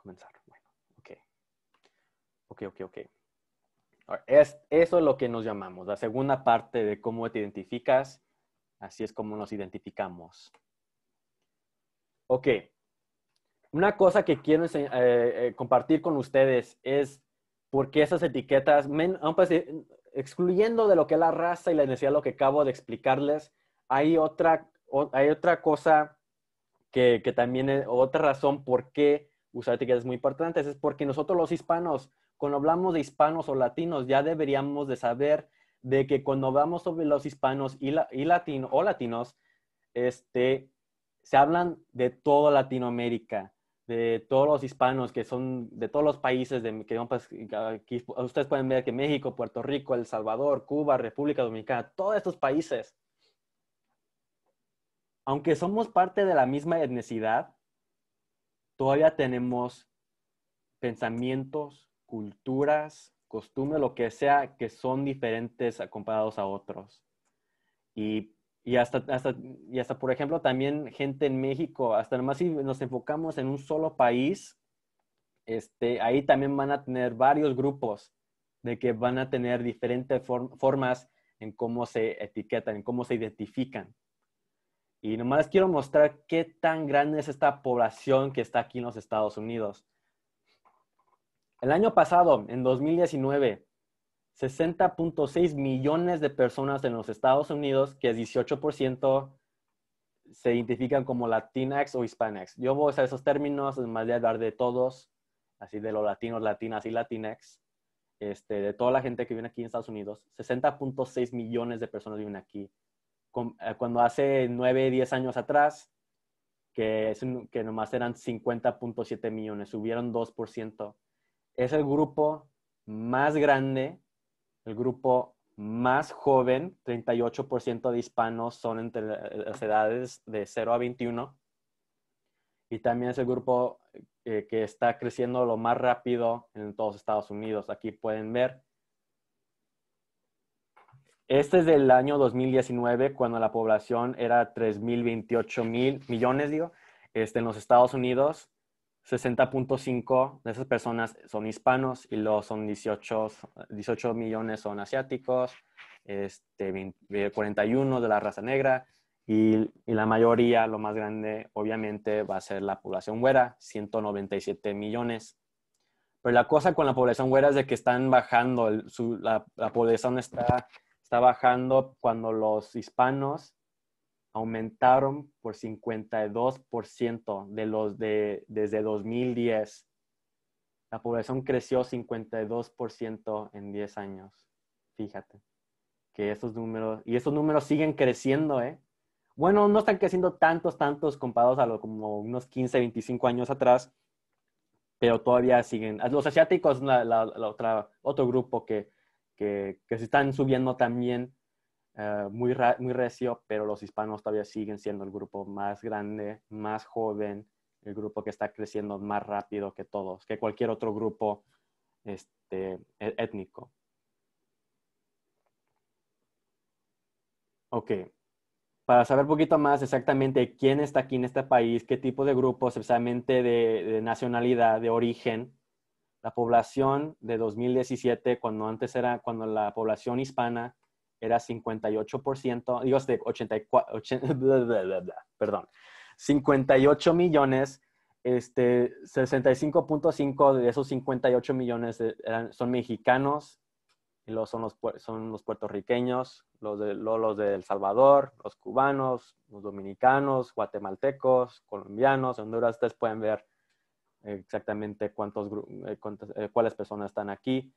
comenzar. Bueno, ok. Ok, ok, ok. Es, eso es lo que nos llamamos. La segunda parte de cómo te identificas, así es como nos identificamos. Ok. Una cosa que quiero eh, eh, compartir con ustedes es por qué esas etiquetas, pues, eh, excluyendo de lo que es la raza y la necesidad, lo que acabo de explicarles, hay otra, hay otra cosa que, que también es otra razón por qué usar etiquetas muy importantes es porque nosotros los hispanos, cuando hablamos de hispanos o latinos, ya deberíamos de saber de que cuando hablamos sobre los hispanos y, latino, o latinos, este, se hablan de toda Latinoamérica, de todos los hispanos que son de todos los países, pues, ustedes pueden ver que México, Puerto Rico, El Salvador, Cuba, República Dominicana, todos estos países. Aunque somos parte de la misma etnicidad, todavía tenemos pensamientos, culturas, costumbres, lo que sea, que son diferentes comparados a otros. Y, y hasta, por ejemplo, también gente en México, hasta nomás si nos enfocamos en un solo país, este, ahí también van a tener varios grupos de que van a tener diferentes formas en cómo se etiquetan, en cómo se identifican. Y nomás quiero mostrar qué tan grande es esta población que está aquí en los Estados Unidos. El año pasado, en 2019, 60.6 millones de personas en los Estados Unidos, que es 18%, se identifican como Latinx o Hispanics. Yo voy a usar esos términos, más de hablar de todos, así de los latinos, latinas y Latinx, este, de toda la gente que viene aquí en Estados Unidos. 60.6 millones de personas viven aquí eh, cuando hace 9, 10 años atrás, que, es, que nomás eran 50.7 millones, subieron 2%. Es el grupo más grande, el grupo más joven, 38% de hispanos son entre las edades de 0 a 21. Y también es el grupo eh, que está creciendo lo más rápido en todos Estados Unidos. Aquí pueden ver este es del año 2019, cuando la población era 3.028 mil millones, digo. Este, en los Estados Unidos, 60.5 de esas personas son hispanos y los son 18, 18 millones son asiáticos, este, 41 eh, de la raza negra y, y, la mayoría, lo más grande, obviamente, va a ser la población güera, 197 millones. Pero la cosa con la población güera es de que están bajando, la, la población está está bajando cuando los hispanos aumentaron por 52% de los de, desde 2010. La población creció 52% en 10 años. Fíjate que estos números, y estos números siguen creciendo, ¿eh? Bueno, no están creciendo tantos, tantos comparados a lo como unos 15, 25 años atrás, pero todavía siguen. Los asiáticos, la otro grupo que que, se están subiendo también eh, muy, muy recio, pero los hispanos todavía siguen siendo el grupo más grande, más joven, el grupo que está creciendo más rápido que todos, que cualquier otro grupo este, e, étnico. Ok, para saber un poquito más exactamente quién está aquí en este país, qué tipo de grupos, exactamente de nacionalidad, de origen, la población de 2017, cuando antes era, cuando la población hispana era 58%, digo, este 84, perdón, 58 millones, este, 65.5 de esos 58 millones son mexicanos, son, los, son los puertorriqueños, los de, los de El Salvador, los cubanos, los dominicanos, guatemaltecos, colombianos, Honduras, ustedes pueden ver exactamente cuántos, eh, eh, cuáles personas están aquí,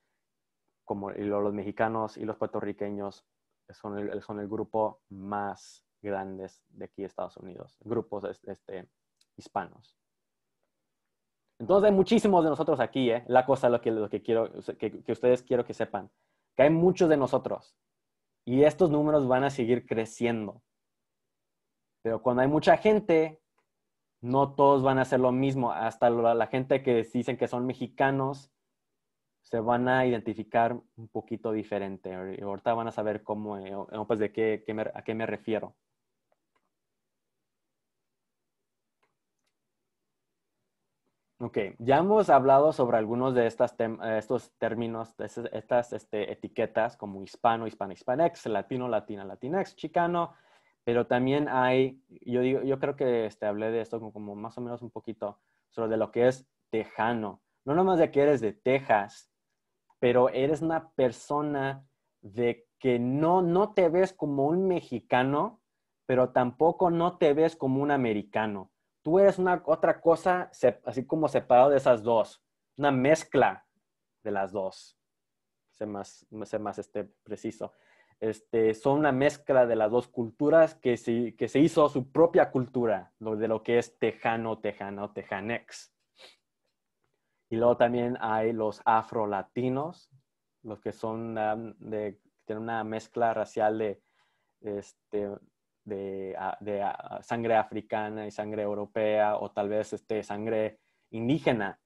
como los mexicanos y los puertorriqueños son el, son el grupo más grande de aquí en Estados Unidos, grupos este, hispanos. Entonces hay muchísimos de nosotros aquí, ¿eh? la cosa lo que, lo que quiero, que, que ustedes quiero que sepan, que hay muchos de nosotros y estos números van a seguir creciendo. Pero cuando hay mucha gente, no todos van a hacer lo mismo. Hasta la, gente que dicen que son mexicanos se van a identificar un poquito diferente. Ahorita van a saber cómo, eh, eh, pues de qué, a qué me refiero. Ok, ya hemos hablado sobre algunos de eh, estos términos, estas este, etiquetas como hispano, hispano, hispanex, latino, latina, latinex, chicano, pero también hay, yo, digo, yo creo que este, hablé de esto como, más o menos un poquito, sobre de lo que es tejano. No nomás de que eres de Texas, pero eres una persona de que no, no te ves como un mexicano, pero tampoco no te ves como un americano. Tú eres una otra cosa, así como separado de esas dos, una mezcla de las dos. sé más, más este preciso. Este, son una mezcla de las dos culturas que se, hizo su propia cultura, lo de lo que es tejano, tejano, tejanex. Y luego también hay los afrolatinos, los que son tienen una mezcla racial de, este, sangre africana y sangre europea, o tal vez este, sangre indígena.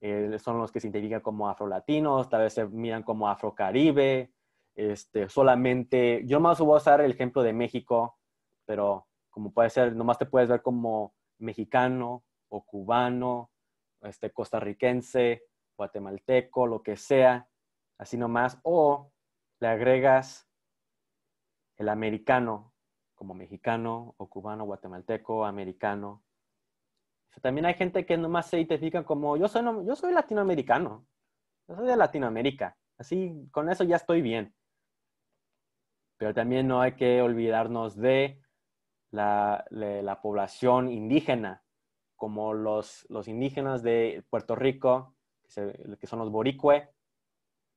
Eh, son los que se identifican como afrolatinos, tal vez se miran como afrocaribe, este, solamente, yo más voy a usar el ejemplo de México, pero como puede ser, nomás te puedes ver como mexicano o cubano, este, costarricense, guatemalteco, lo que sea, así nomás, o le agregas el americano, como mexicano o cubano, guatemalteco, americano. también hay gente que nomás se identifica como yo soy, yo soy latinoamericano, yo soy de Latinoamérica, así con eso ya estoy bien pero también no hay que olvidarnos de la, población indígena, como los, indígenas de Puerto Rico, que, son los boricue,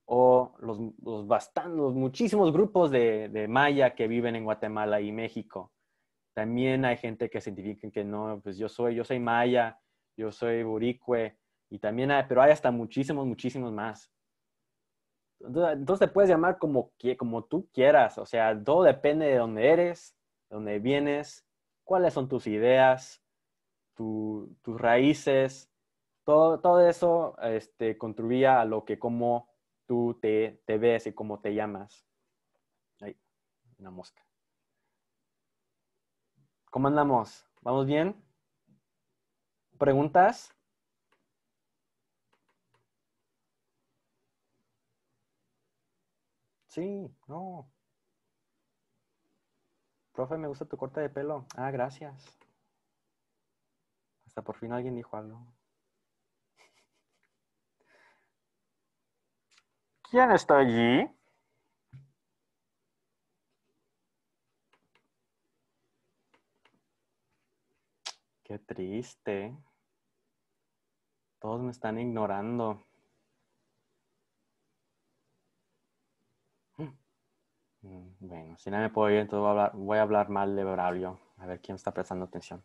o los, los, muchísimos grupos de, maya que viven en Guatemala y México. También hay gente que se identifica que no, pues yo soy, yo soy maya, yo soy boricue, y también hay, pero hay hasta muchísimos, muchísimos más. Entonces te puedes llamar como, como tú quieras, o sea, todo depende de dónde eres, de dónde vienes, cuáles son tus ideas, tus raíces, todo, eso este, contribuía a lo que cómo tú te, ves y cómo te llamas. Ahí, una mosca. ¿Cómo andamos? ¿Vamos bien? ¿Preguntas? Sí, no. Profe, me gusta tu corte de pelo. Ah, gracias. Hasta por fin alguien dijo algo. ¿Quién está allí? Qué triste. Todos me están ignorando. Bueno, si no me puedo oír, entonces voy a hablar, mal de Braulio. A ver quién está prestando atención.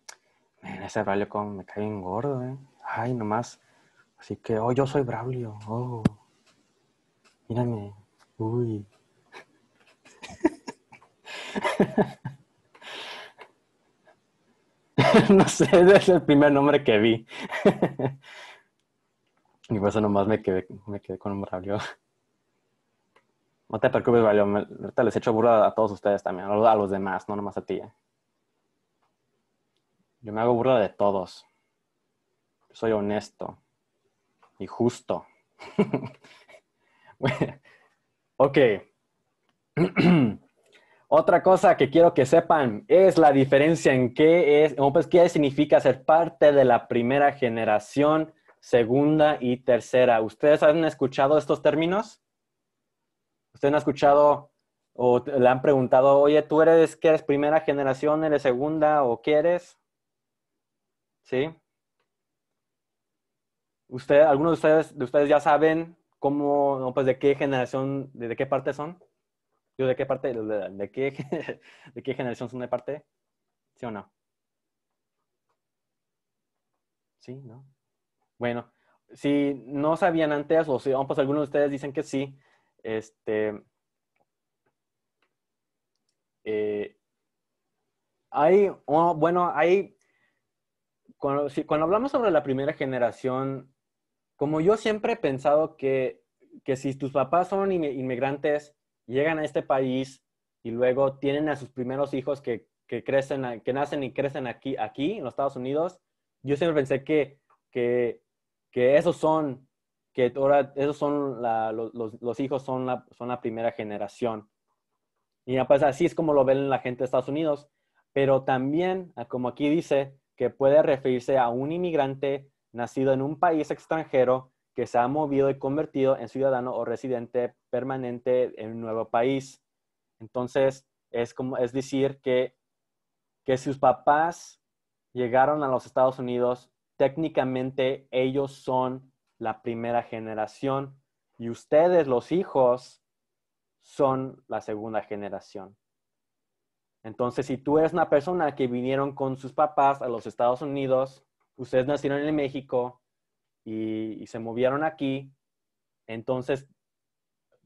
ese Braulio me cae bien gordo, ¿eh? Ay, nomás. Así que, oh, yo soy Braulio. Oh. mírame. Uy. no sé, ese es el primer nombre que vi. y por eso nomás me quedé, me quedé con Braulio. No te preocupes, Valio. Ahorita les echo burla a todos ustedes también, a los demás, no nomás a ti. ¿eh? Yo me hago burla de todos. soy honesto y justo. ok. Otra cosa que quiero que sepan es la diferencia en qué es, pues, qué significa ser parte de la primera generación, segunda y tercera. ¿Ustedes han escuchado estos términos? Usted no ha escuchado o le han preguntado, oye, ¿tú eres, ¿qué eres primera generación, eres segunda o qué eres? ¿Sí? Usted, algunos de ustedes, ya saben cómo, pues de qué generación, de, qué parte son. Yo de qué parte, de, qué, de qué generación son de parte, ¿sí o no? Sí, ¿no? Bueno, si no sabían antes, o si, pues algunos de ustedes dicen que sí, este, eh, hay, oh, bueno, hay, cuando, cuando hablamos sobre la primera generación, como yo siempre he pensado que, que si tus papás son inmigrantes, llegan a este país y luego tienen a sus primeros hijos que, crecen, que nacen y crecen aquí, aquí, en los Estados Unidos, yo siempre pensé que, que, que esos son que ahora esos son los, hijos son la, son la primera generación. Y pasa pues, así es como lo ven la gente de Estados Unidos, pero también, ah, como aquí dice, que puede referirse a un inmigrante nacido en un país extranjero que se ha movido y convertido en ciudadano o residente permanente en un nuevo país. Entonces, es, como, es decir que, que sus papás llegaron a los Estados Unidos, técnicamente ellos son la primera generación y ustedes, los hijos, son la segunda generación. Entonces, si tú eres una persona que vinieron con sus papás a los Estados Unidos, ustedes nacieron en México y, se movieron aquí, entonces,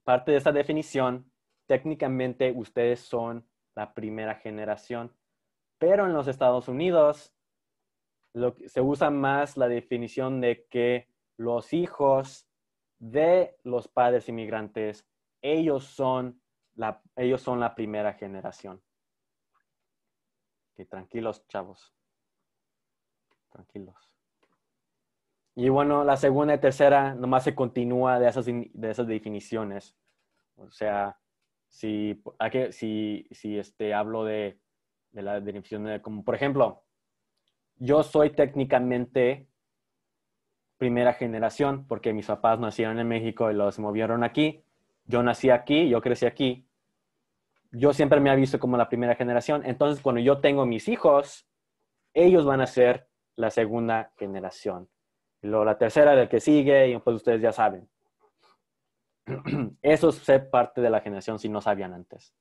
parte de esa definición, técnicamente ustedes son la primera generación. Pero en los Estados Unidos se usa más la definición de que los hijos de los padres inmigrantes, ellos son la, ellos son la primera generación. qué tranquilos, chavos. Tranquilos. Y bueno, la segunda y tercera nomás se continúa de esas, de esas definiciones. O sea, si, si, este, hablo de, de la definición de, como por ejemplo, yo soy técnicamente primera generación, porque mis papás nacieron en México y los movieron aquí. Yo nací aquí, yo crecí aquí. Yo siempre me he visto como la primera generación. Entonces, cuando yo tengo mis hijos, ellos van a ser la segunda generación. luego la tercera del que sigue, y pues ustedes ya saben. Eso es ser parte de la generación si no sabían antes.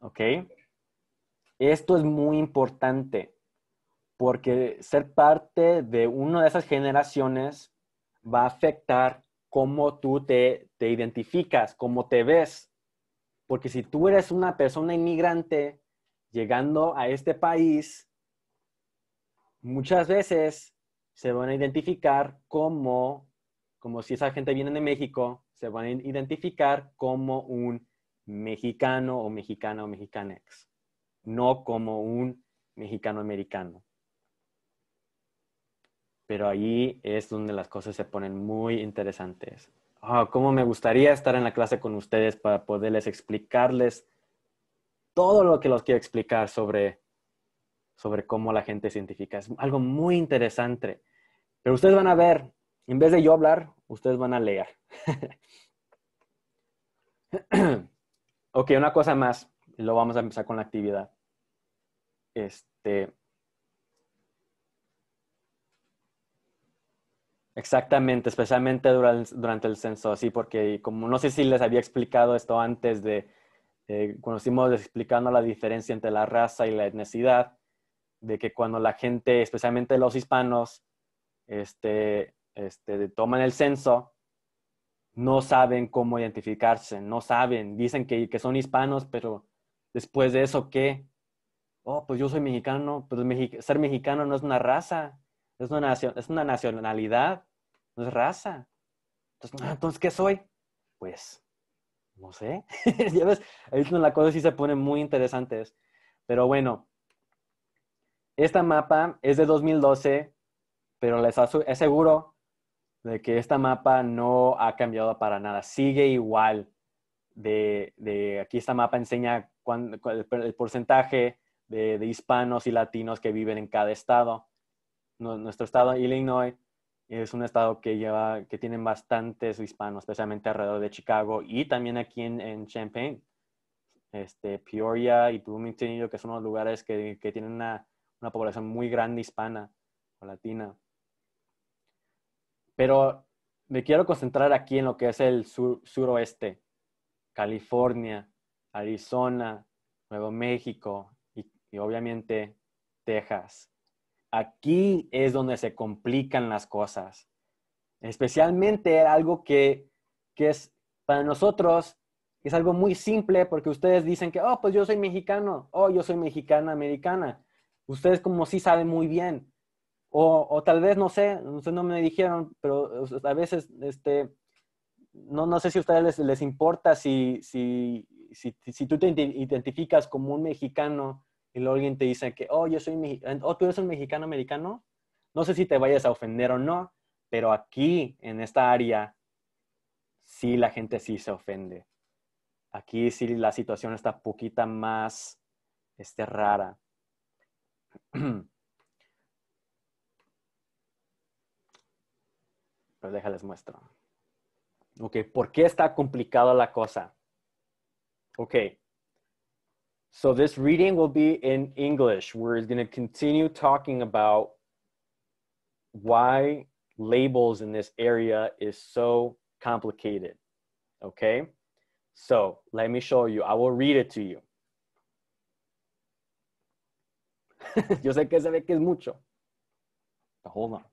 ¿Ok? Esto es muy importante porque ser parte de una de esas generaciones va a afectar cómo tú te, identificas, cómo te ves. Porque si tú eres una persona inmigrante llegando a este país, muchas veces se van a identificar como, como si esa gente viene de México, se van a identificar como un mexicano o mexicana o mexicanex, no como un mexicano americano pero ahí es donde las cosas se ponen muy interesantes. ah ¿Cómo me gustaría estar en la clase con ustedes para poderles explicarles todo lo que los quiero explicar sobre, sobre cómo la gente científica? Es algo muy interesante. Pero ustedes van a ver, en vez de yo hablar, ustedes van a leer. ok, una cosa más. Lo vamos a empezar con la actividad. Este, Exactamente, especialmente durante, el censo, así, porque como no sé si les había explicado esto antes de, eh, conocimos explicando la diferencia entre la raza y la etnicidad, de que cuando la gente, especialmente los hispanos, este, este toman el censo, no saben cómo identificarse, no saben, dicen que, son hispanos, pero después de eso, ¿qué? Oh, pues yo soy mexicano, pero pues, ser mexicano no es una raza, es una, nacionalidad, no es raza. Entonces, ah, entonces, ¿qué soy? Pues, no sé. ya ves, ahí la cosa sí se pone muy interesante. Pero bueno, esta mapa es de 2012, pero les aseguro de que esta mapa no ha cambiado para nada. Sigue igual. De, aquí esta mapa enseña el porcentaje de hispanos y latinos que viven en cada estado nuestro estado, Illinois, es un estado que lleva, que tiene bastantes hispanos, especialmente alrededor de Chicago y también aquí en, en Champaign. Este, Peoria y Bloomington, que son los lugares que, tienen una, población muy grande hispana o latina. Pero me quiero concentrar aquí en lo que es el suroeste, California, Arizona, Nuevo México y obviamente Texas. Aquí es donde se complican las cosas. Especialmente algo que, es para nosotros es algo muy simple porque ustedes dicen que, oh, pues yo soy mexicano, oh, yo soy mexicana, americana. Ustedes como si saben muy bien. O, tal vez, no sé, ustedes no me dijeron, pero a veces, este, no, sé si a ustedes les, importa si, si, si, si tú te identificas como un mexicano y luego alguien te dice que, oh, yo soy, oh, tú eres un mexicano americano, no sé si te vayas a ofender o no, pero aquí, en esta área, sí la gente sí se ofende. Aquí sí la situación está poquita más este, rara. Pero déjales muestro. Ok, ¿por qué está complicada la cosa? Ok, So this reading will be in English. We're going to continue talking about why labels in this area is so complicated. Okay? So let me show you. I will read it to you. Yo sé que se ve que es mucho. Hold on.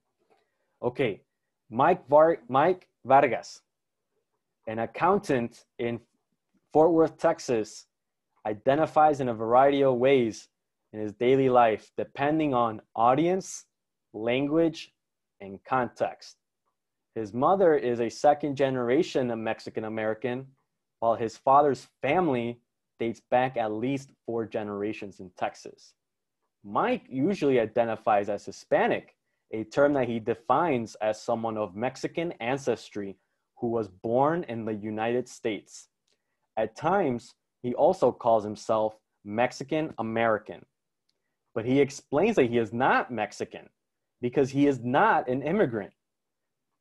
Okay. Mike, Var Mike Vargas, an accountant in Fort Worth, Texas, identifies in a variety of ways in his daily life, depending on audience, language, and context. His mother is a second generation Mexican American, while his father's family dates back at least four generations in Texas. Mike usually identifies as Hispanic, a term that he defines as someone of Mexican ancestry who was born in the United States. At times, he also calls himself Mexican American, but he explains that he is not Mexican because he is not an immigrant.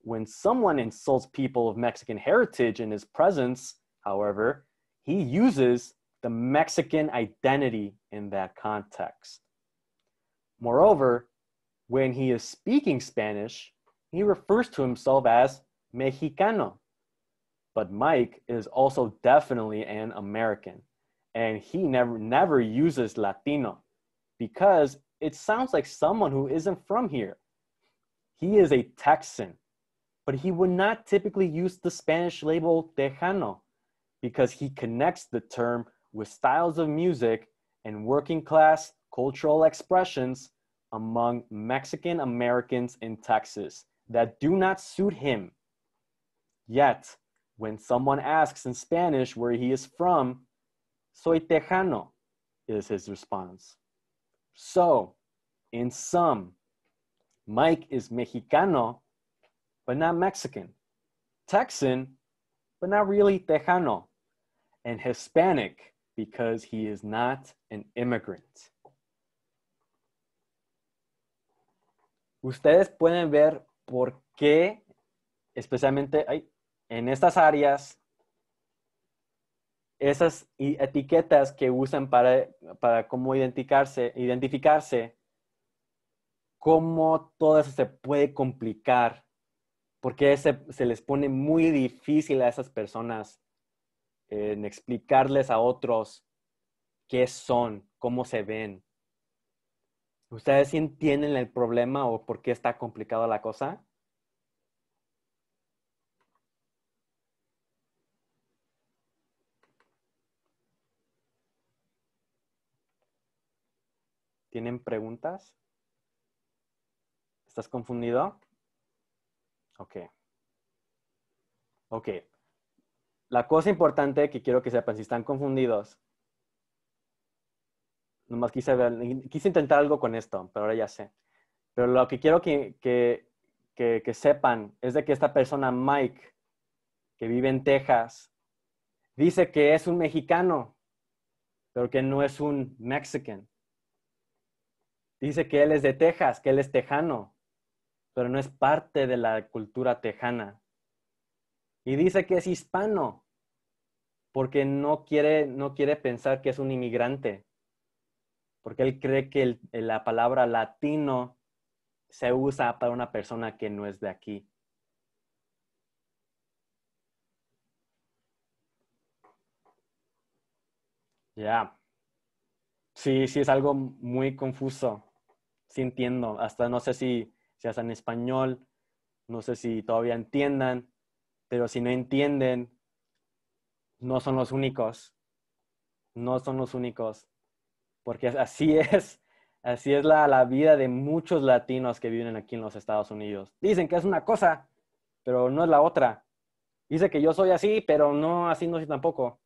When someone insults people of Mexican heritage in his presence, however, he uses the Mexican identity in that context. Moreover, when he is speaking Spanish, he refers to himself as Mexicano, but Mike is also definitely an American. And he never never uses Latino because it sounds like someone who isn't from here. He is a Texan, but he would not typically use the Spanish label Tejano because he connects the term with styles of music and working class cultural expressions among Mexican Americans in Texas that do not suit him. Yet, when someone asks in Spanish where he is from, soy tejano is his response. So, in sum, Mike is Mexicano, but not Mexican, Texan, but not really Tejano, and Hispanic because he is not an immigrant. Ustedes pueden ver por qué, especialmente, ay, en estas áreas, esas etiquetas que usan para, para cómo identificarse, identificarse, cómo todo eso se puede complicar, porque se, les pone muy difícil a esas personas en explicarles a otros qué son, cómo se ven. ¿Ustedes entienden el problema o por qué está complicada la cosa? ¿Tienen preguntas? ¿Estás confundido? Ok. Ok. La cosa importante que quiero que sepan, si están confundidos, nomás quise, ver, quise intentar algo con esto, pero ahora ya sé. Pero lo que quiero que, que sepan es de que esta persona, Mike, que vive en Texas, dice que es un mexicano, pero que no es un mexican. Dice que él es de Texas, que él es tejano, pero no es parte de la cultura tejana. Y dice que es hispano, porque no quiere, no quiere pensar que es un inmigrante, porque él cree que la palabra latino se usa para una persona que no es de aquí. Ya. Sí, sí, es algo muy confuso sí entiendo, hasta no sé si, se hacen español, no sé si todavía entiendan, pero si no entienden, no son los únicos, no son los únicos, porque así es, así es la, la vida de muchos latinos que viven aquí en los Estados Unidos. Dicen que es una cosa, pero no es la otra. Dice que yo soy así, pero no así no soy tampoco.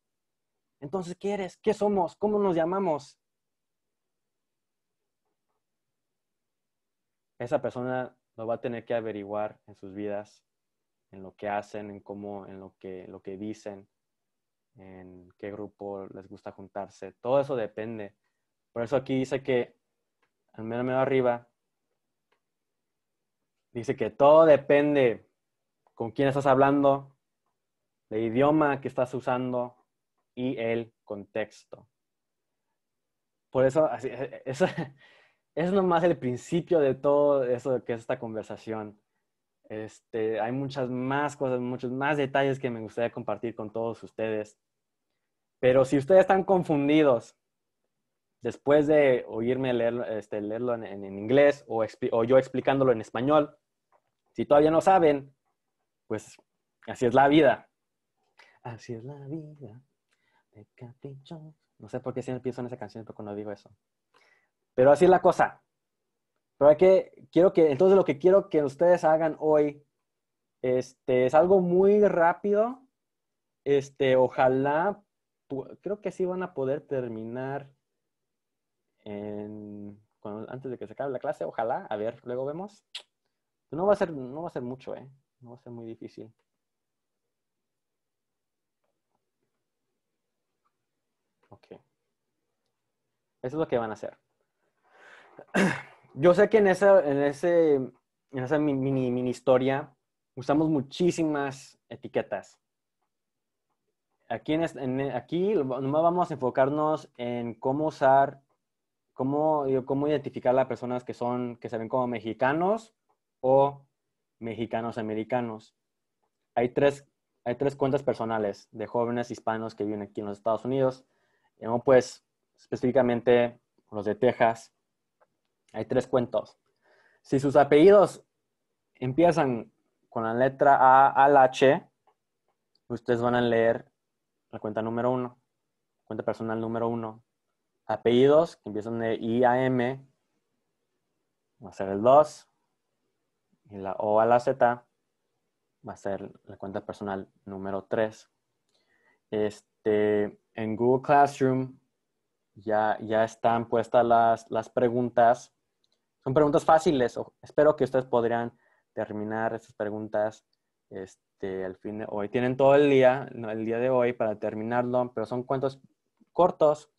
Entonces, ¿qué eres? ¿Qué somos? ¿Cómo nos llamamos? esa persona lo va a tener que averiguar en sus vidas, en lo que hacen, en cómo, en lo que, lo que dicen, en qué grupo les gusta juntarse. Todo eso depende. Por eso aquí dice que, al menos medio arriba, dice que todo depende con quién estás hablando, el idioma que estás usando y el contexto. Por eso, así, es es nomás el principio de todo eso que es esta conversación. Este, hay muchas más cosas, muchos más detalles que me gustaría compartir con todos ustedes. Pero si ustedes están confundidos después de oírme leer, este, leerlo en, inglés o, yo explicándolo en español, si todavía no saben, pues así es la vida. Así es la vida. De No sé por qué siempre pienso en esa canción, pero cuando digo eso. Pero así es la cosa. Pero que, quiero que, entonces lo que quiero que ustedes hagan hoy, este, es algo muy rápido. Este, ojalá, creo que sí van a poder terminar antes de que se acabe la clase, ojalá. A ver, luego vemos. No va a ser, no va a ser mucho, ¿eh? No va a ser muy difícil. Ok. Eso es lo que van a hacer. Yo sé que en esa, ese, esa mini, historia usamos muchísimas etiquetas. Aquí, aquí nomás vamos a enfocarnos en cómo usar, cómo, cómo identificar a las personas que, son, que se ven como mexicanos o mexicanos americanos. Hay tres, hay tres cuentas personales de jóvenes hispanos que viven aquí en los Estados Unidos. Y, pues específicamente los de Texas, hay tres cuentos. Si sus apellidos empiezan con la letra A al H, ustedes van a leer la cuenta número uno, cuenta personal número uno. Apellidos que empiezan de I a M, va a ser el 2. Y la O a la Z va a ser la cuenta personal número 3. Este, en Google Classroom ya, ya están puestas las, las preguntas son preguntas fáciles. Espero que ustedes podrían terminar estas preguntas este, al fin de hoy. Tienen todo el día, el día de hoy, para terminarlo, pero son cuentos cortos.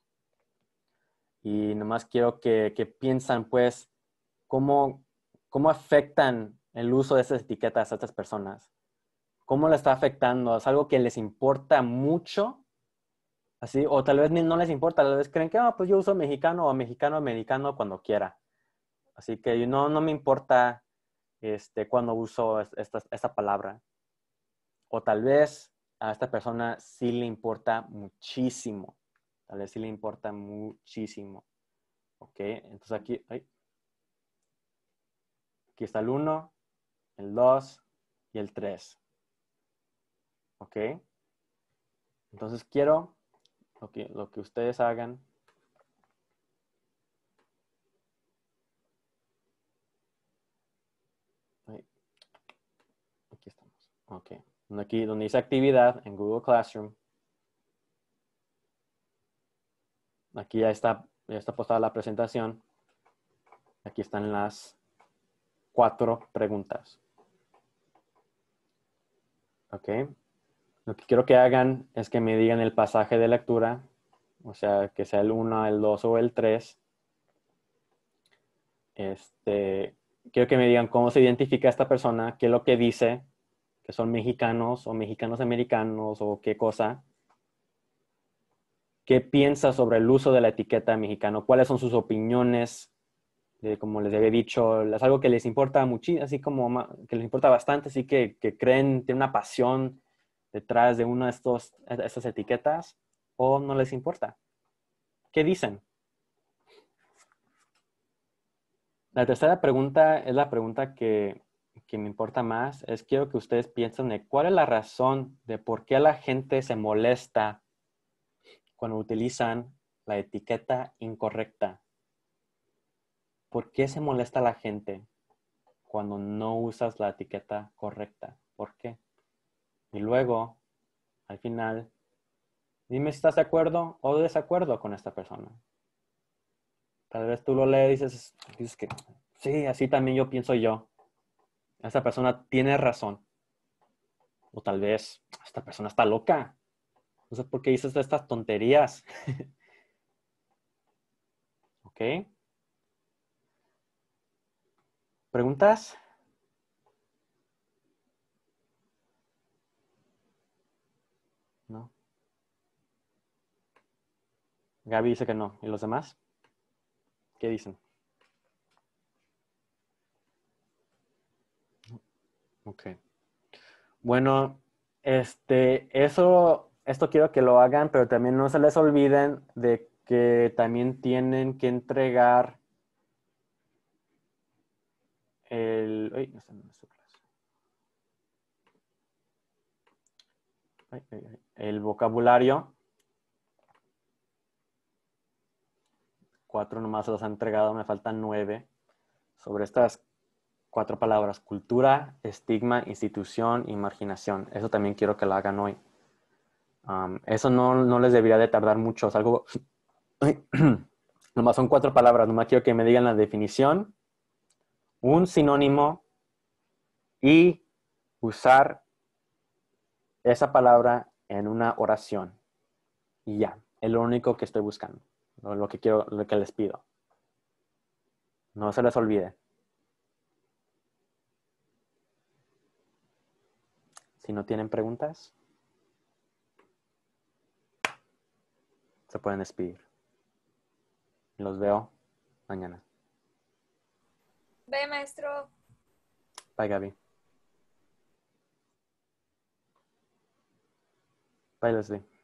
Y nomás quiero que, piensan, pues, cómo, cómo afectan el uso de esas etiquetas a estas personas. ¿Cómo le está afectando? ¿Es algo que les importa mucho? Así, o tal vez no les importa, tal vez creen que, ah, pues yo uso mexicano o mexicano americano cuando quiera. Así que no, no me importa este, cuando uso esta, palabra. O tal vez a esta persona sí le importa muchísimo. Tal vez sí le importa muchísimo. ¿Ok? Entonces aquí, aquí está el 1, el 2 y el 3. ¿Ok? Entonces quiero lo que ustedes hagan Ok. Aquí donde dice actividad en Google Classroom. Aquí ya está, está postada la presentación. Aquí están las cuatro preguntas. Ok. Lo que quiero que hagan es que me digan el pasaje de lectura, o sea, que sea el 1, el 2 o el 3. Este, quiero que me digan cómo se identifica esta persona, qué es lo que dice, que son mexicanos o mexicanos americanos o qué cosa, ¿qué piensa sobre el uso de la etiqueta mexicano? ¿Cuáles son sus opiniones? Eh, como les había dicho, es algo que les importa muchísimo, así como que les importa bastante, así que, creen, tienen una pasión detrás de una de estos, estas etiquetas o no les importa. ¿Qué dicen? La tercera pregunta es la pregunta que que me importa más es quiero que ustedes piensen de cuál es la razón de por qué la gente se molesta cuando utilizan la etiqueta incorrecta. ¿Por qué se molesta la gente cuando no usas la etiqueta correcta? ¿Por qué? Y luego, al final, dime si estás de acuerdo o de desacuerdo con esta persona. Tal vez tú lo lees y dices, que sí, así también yo pienso yo esta persona tiene razón. O tal vez, esta persona está loca. No sé por qué dices estas tonterías. ¿Ok? ¿Preguntas? No. Gaby dice que no. ¿Y los demás? ¿Qué dicen? Ok. Bueno, este, eso, esto quiero que lo hagan, pero también no se les olviden de que también tienen que entregar el... no su El vocabulario. Cuatro nomás los ha entregado, me faltan nueve. Sobre estas cuatro palabras, cultura, estigma, institución y marginación. Eso también quiero que lo hagan hoy. eso no, les debería de tardar mucho. algo... nomás son cuatro palabras. Nomás quiero que me digan la definición, un sinónimo y usar esa palabra en una oración. Y ya, es lo único que estoy buscando, lo que quiero, lo que les pido. No se les olvide. Si no tienen preguntas, se pueden despedir. Los veo mañana. Bye, maestro. Bye, Gaby. Bye, Leslie.